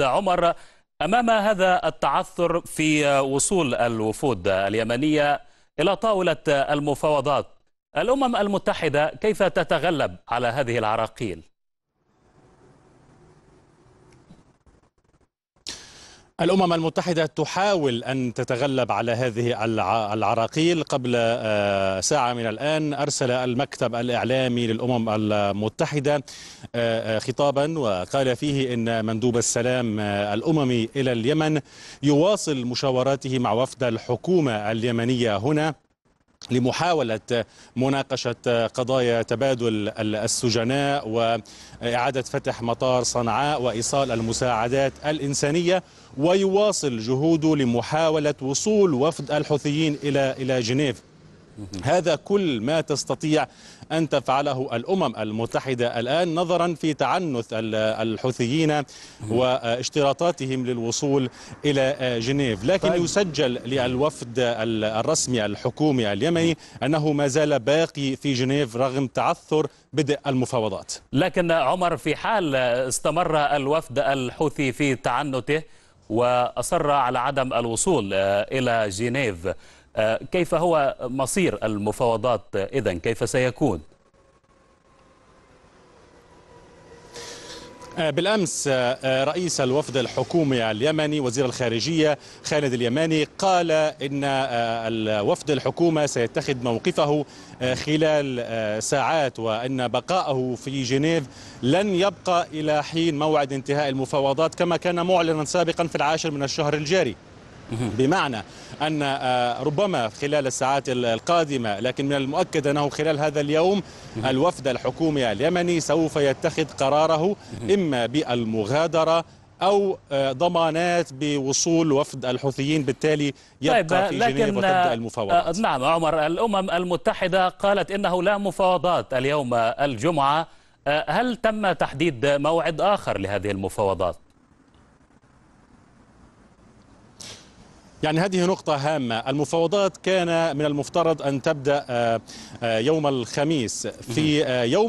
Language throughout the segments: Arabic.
عمر أمام هذا التعثر في وصول الوفود اليمنية إلى طاولة المفاوضات الأمم المتحدة كيف تتغلب على هذه العراقيل؟ الأمم المتحدة تحاول أن تتغلب على هذه العراقيل قبل آه، ساعة من الآن أرسل المكتب الإعلامي للأمم المتحدة آه، آه، خطابا وقال فيه أن مندوب السلام الأممي إلى اليمن يواصل مشاوراته مع وفد الحكومة اليمنية هنا لمحاولة مناقشة قضايا تبادل السجناء وإعادة فتح مطار صنعاء وإيصال المساعدات الإنسانية ويواصل جهوده لمحاولة وصول وفد الحوثيين إلى إلى جنيف هذا كل ما تستطيع أن تفعله الأمم المتحدة الآن نظرا في تعنث الحوثيين واشتراطاتهم للوصول إلى جنيف لكن طيب. يسجل للوفد الرسمي الحكومي اليمني أنه ما زال باقي في جنيف رغم تعثر بدء المفاوضات لكن عمر في حال استمر الوفد الحوثي في تعنته وأصر على عدم الوصول إلى جنيف آه، كيف هو مصير المفاوضات إذا كيف سيكون؟ آه، بالامس آه، رئيس الوفد الحكومي اليمني وزير الخارجيه خالد اليماني قال ان الوفد الحكومه سيتخذ موقفه خلال ساعات وان بقائه في جنيف لن يبقى الى حين موعد انتهاء المفاوضات كما كان معلنا سابقا في العاشر من الشهر الجاري بمعنى أن آه، ربما خلال الساعات القادمة لكن من المؤكد أنه خلال هذا اليوم الوفد الحكومي اليمني سوف يتخذ قراره إما بالمغادرة او آه، ضمانات بوصول وفد الحوثيين بالتالي يبقى طيب في لكن جنيف وتبدا آه، المفاوضات نعم عمر الامم المتحده قالت انه لا مفاوضات اليوم الجمعه هل تم تحديد موعد اخر لهذه المفاوضات يعني هذه نقطة هامة المفاوضات كان من المفترض أن تبدأ آه، آه، يوم الخميس في آه، يوم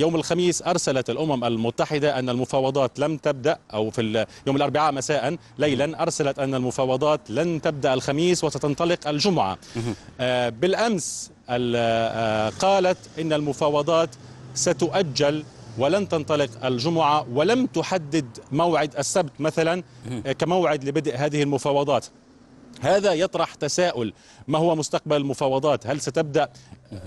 يوم الخميس أرسلت الأمم المتحدة أن المفاوضات لم تبدأ أو في يوم الأربعاء مساء ليلا أرسلت أن المفاوضات لن تبدأ الخميس وستنطلق الجمعة بالأمس قالت إن المفاوضات ستؤجل ولن تنطلق الجمعة ولم تحدد موعد السبت مثلا آه، كموعد لبدء هذه المفاوضات هذا يطرح تساؤل ما هو مستقبل المفاوضات هل ستبدأ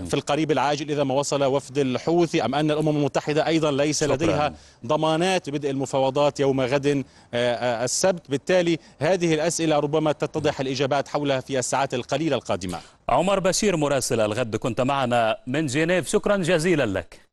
في القريب العاجل إذا ما وصل وفد الحوثي أم أن الأمم المتحدة أيضا ليس لديها ضمانات بدء المفاوضات يوم غد آه، آه، السبت بالتالي هذه الأسئلة ربما تتضح الإجابات حولها في الساعات القليلة القادمة عمر بشير مراسل الغد كنت معنا من جنيف شكرا جزيلا لك